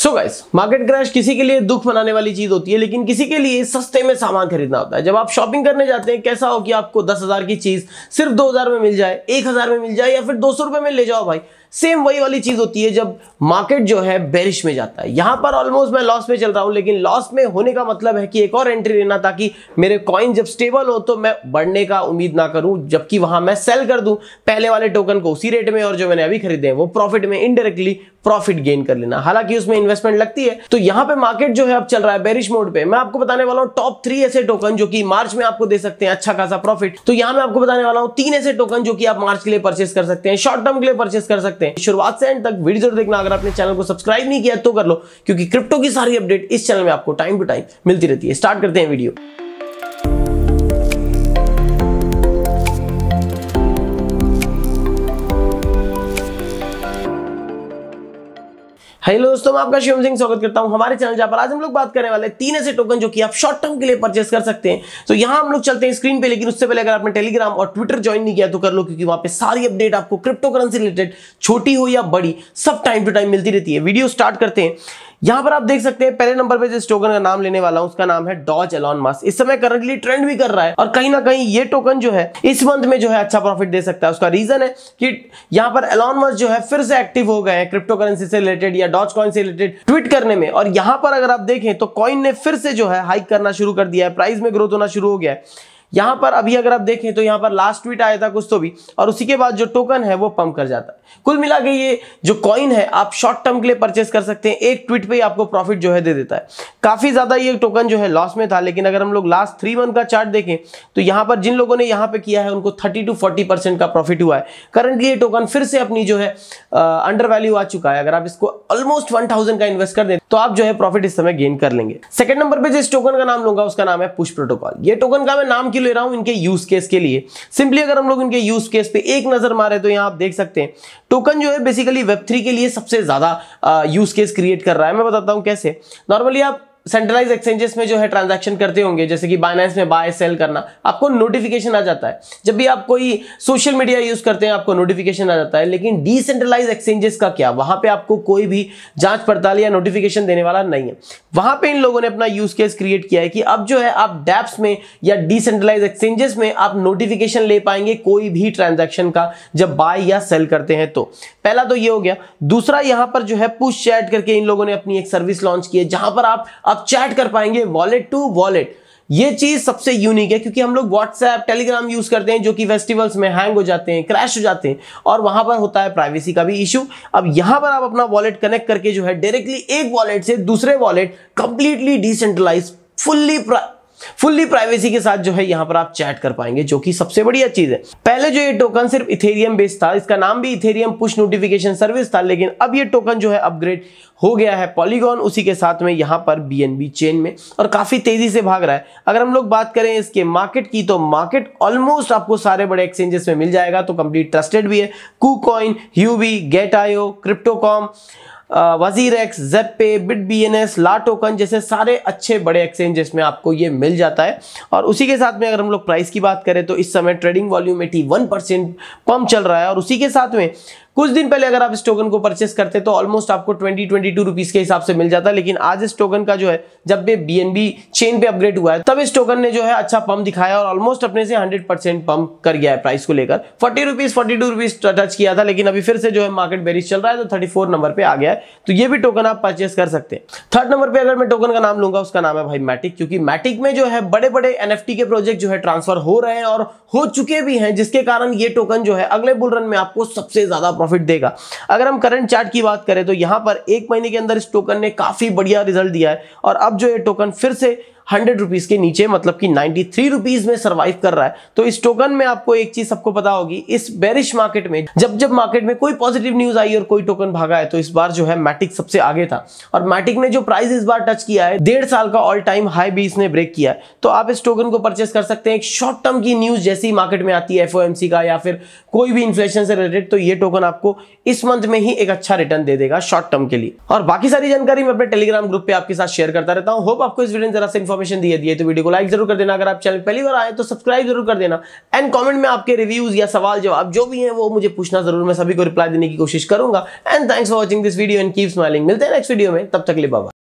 so guys market crash किसी के लिए दुख मनाने वाली चीज होती है लेकिन किसी के लिए सस्ते में सामान खरीदना होता है जब आप शॉपिंग करने जाते हैं कैसा हो कि आपको दस हजार की चीज सिर्फ दो हजार में मिल जाए एक हजार में मिल जाए या फिर दो सौ रुपए में ले जाओ भाई सेम वही वाली चीज होती है जब मार्केट जो है बेरिश में जाता है यहां पर ऑलमोस्ट मैं लॉस में चल रहा हूं लेकिन लॉस में होने का मतलब है कि एक और एंट्री लेना ताकि मेरे कॉइन जब स्टेबल हो तो मैं बढ़ने का उम्मीद ना करूं जबकि वहां मैं सेल कर दूं पहले वाले टोकन को उसी रेट में और जो मैंने अभी खरीदे हैं वो प्रॉफिट में इनडायरेक्टली प्रॉफिट गेन कर लेना हालांकि उसमें इन्वेस्टमेंट लगती है तो यहां पर मार्केट जो है अब चल रहा है बेरिश मोड पर मैं आपको बताने वाला हूं टॉप थ्री ऐसे टोकन जो कि मार्च में आपको दे सकते हैं अच्छा खासा प्रॉफिट तो यहां मैं आपको बताने वाला हूं तीन ऐसे टोकन जो कि आप मार्च के लिए परचेस कर सकते हैं शॉर्ट टर्म के लिए परचेस कर सकते सकते हैं शुरुआत से एंड तक वीडियो जरूर देखना अगर आपने चैनल को सब्सक्राइब नहीं किया तो कर लो क्योंकि क्रिप्टो की सारी अपडेट इस चैनल में आपको टाइम टू टाइम मिलती रहती है स्टार्ट करते हैं वीडियो हेलो दोस्तों मैं आपका शिवम सिंह स्वागत करता हूं हमारे चैनल पर आज हम लोग बात करने वाले तीन ऐसे टोकन जो कि आप शॉर्ट टर्म के लिए परचेस कर सकते हैं तो यहां हम लोग चलते हैं स्क्रीन पे लेकिन उससे पहले अगर आपने टेलीग्राम और ट्विटर ज्वाइन नहीं किया तो कर लो क्योंकि वहां पे सारी अपडेट आपको क्रिप्टो करेंसी रिलेटेड छोटी हो या बड़ी सब टाइम टू टाइम मिलती रहती है वीडियो स्टार्ट करते हैं यहां पर आप देख सकते हैं पहले नंबर पे जिस टोकन का नाम लेने वाला हूं उसका नाम है डॉज एलॉन मास इस समय करंटली ट्रेंड भी कर रहा है और कहीं ना कहीं ये टोकन जो है इस मंथ में जो है अच्छा प्रॉफिट दे सकता है उसका रीजन है कि यहां पर एलॉन मास जो है फिर से एक्टिव हो गए हैं क्रिप्टो करेंसी से रिलेटेड या डॉच कॉइन से रिलेटेड ट्वीट करने में और यहां पर अगर आप देखें तो कॉइन ने फिर से जो है हाइक करना शुरू कर दिया है प्राइस में ग्रोथ होना शुरू हो गया है यहां पर अभी अगर आप देखें तो यहाँ पर लास्ट ट्वीट आया था कुछ तो भी और उसी के बाद जो टोकन है वो पंप कर जाता है कुल मिला के ये जो कॉइन है आप शॉर्ट टर्म के लिए परचेस कर सकते हैं एक ट्वीट पे ही आपको प्रॉफिट जो है दे देता है काफ़ी ज़्यादा ये टोकन जो है लॉस में था लेकिन अगर हम लोग लास्ट थ्री मंथ का चार्ट देखें तो यहां पर जिन लोगों ने यहाँ पे किया है उनको थर्टी टू फोर्टी का प्रॉफिट हुआ है करंटली ये टोकन फिर से अपनी जो है अंडर वैल्यू आ चुका है अगर आप इसको ऑलमोस्ट वन का इन्वेस्ट कर दें तो आप जो है प्रॉफिट इस समय गेन कर लेंगे सेकंड नंबर पर जिस टोकन का नाम लूंगा उसका नाम है पुश प्रोटोकॉल ये टोकन का मैं नाम क्यों ले रहा हूं इनके यूज केस के लिए सिंपली अगर हम लोग इनके यूज केस पे एक नजर मारे तो यहां आप देख सकते हैं टोकन जो है बेसिकली वेब थ्री के लिए सबसे ज्यादा यूज केस क्रिएट कर रहा है मैं बताता हूं कैसे नॉर्मली आप सेंट्रलाइज एक्सचेंजेस में जो है ट्रांजैक्शन करते होंगे जैसे कि बाइनेंस में बाय सेल करना आपको नोटिफिकेशन आ जाता है जब भी आप कोई सोशल मीडिया यूज करते हैं आपको नोटिफिकेशन आ जाता है लेकिन डिसेंट्रलाइज एक्सचेंजेस का क्या वहां पे आपको कोई भी जांच पड़ताल या नोटिफिकेशन देने वाला नहीं है वहां पर इन लोगों ने अपना यूज केस क्रिएट किया है कि अब जो है आप डैप्स में या डिसेंट्रलाइज एक्सचेंजेस में आप नोटिफिकेशन ले पाएंगे कोई भी ट्रांजेक्शन का जब बाय या सेल करते हैं तो पहला तो ये हो गया दूसरा यहां पर जो है पुश चैट करके इन लोगों ने अपनी एक सर्विस लॉन्च की है जहां पर आप चैट कर पाएंगे वॉलेट टू वॉलेट ये चीज सबसे यूनिक है क्योंकि हम लोग व्हाट्सएप टेलीग्राम यूज करते हैं जो कि फेस्टिवल्स में हैंग हो जाते हैं क्रैश हो जाते हैं और वहां पर होता है प्राइवेसी का भी इशू अब यहां पर आप अपना वॉलेट कनेक्ट करके जो है डायरेक्टली एक वॉलेट से दूसरे wallet completely decentralize fully fully privacy के साथ जो है यहाँ पर आप चैट कर पाएंगे जो कि सबसे बढ़िया चीज है पहले जो ये टोकन सिर्फ इथेरियम बेस्ड था इसका नाम भी इथेरियम पुश नोटिफिकेशन सर्विस था लेकिन अब ये टोकन जो है अपग्रेड हो गया है पॉलीगॉन उसी के साथ में यहाँ पर बी चेन में और काफी तेजी से भाग रहा है अगर हम लोग बात करें इसके मार्केट की तो मार्केट ऑलमोस्ट आपको सारे बड़े एक्सचेंजेस में मिल जाएगा तो कंप्लीट ट्रस्टेड भी है कू ह्यूबी गेट आयो क्रिप्टोकॉम वजीर WazirX Zebpay Bitbns ला टोकन जैसे सारे अच्छे बड़े एक्सचेंजेस में आपको ये मिल जाता है और उसी के साथ में अगर हम लोग प्राइस की बात करें तो इस समय trading volume eighty one percent pump चल रहा है और उसी के साथ में कुछ दिन पहले अगर आप इस टोकन को परचेस करते तो ऑलमोस्ट आपको ट्वेंटी ट्वेंटी टू रुपीज के हिसाब से मिल जाता लेकिन आज इस टोकन का जो है जब भी बीएनबी चेन पे अपग्रेड हुआ है तब इस टोकन ने जो है अच्छा पंप दिखाया और ऑलमोस्ट अपने से हंड्रेड परसेंट पंप कर गया है प्राइस को लेकर forty rupees forty two rupees touch किया था लेकिन अभी फिर से जो है मार्केट बेरिज चल रहा है तो थर्टी फोर नंबर पर आ गया है तो ये भी टोकन आप परचेस कर सकते हैं थर्ड नंबर पर अगर मैं टोकन का नाम लूंगा उसका नाम है भाई मैटिक क्योंकि मैटिक में जो है बड़े बड़े एन के प्रोजेक्ट जो है ट्रांसफर हो रहे हैं और हो चुके भी हैं जिसके कारण ये टोकन जो है अगले बुलरन में आपको सबसे ज्यादा प्रॉफिट देगा अगर हम करंट चार्ट की बात करें तो यहां पर एक महीने के अंदर इस टोकन ने काफ़ी बढ़िया रिजल्ट दिया है और अब जो ये टोकन फिर से हंड्रेड रुपीज के नीचे मतलब कि नाइनटी थ्री रुपीज में सर्वाइव कर रहा है तो इस टोकन में आपको एक चीज सबको पता होगी इस बेरिश मार्केट में जब जब मार्केट में कोई पॉजिटिव न्यूज आई और कोई टोकन भागा है तो इस बार जो है मैटिक सबसे आगे था और मैटिक ने जो प्राइस इस बार टच किया है डेढ़ साल का ऑल टाइम हाई भी इसने ब्रेक किया है तो आप इस टोकन को परचेस कर सकते हैं एक शॉर्ट टर्म की न्यूज जैसे ही मार्केट में आती है एफ का या फिर कोई भी इन्फ्लेशन से रिलेटेड तो ये टोकन आपको इस मंथ में ही एक अच्छा रिटर्न दे देगा शॉर्ट टर्म के लिए और बाकी सारी जानकारी मैं अपने टेलीग्राम ग्रुप पे आपके साथ शेयर करता रहता हूँ होप आपको इस वीडियो जरा से इन्फॉर्म इन्फॉर्मेशन दिए दिए तो वीडियो को लाइक जरूर कर देना अगर आप चैनल पहली बार आए तो सब्सक्राइब जरूर कर देना एंड कॉमेंट में आपके रिव्यूज या सवाल जवाब जो भी है वो मुझे पूछना जरूर मैं सभी को रिप्लाई देने की कोशिश करूंगा and thanks for watching this video and keep smiling मिलते हैं नेक्स्ट वीडियो में तब तक ले बाबा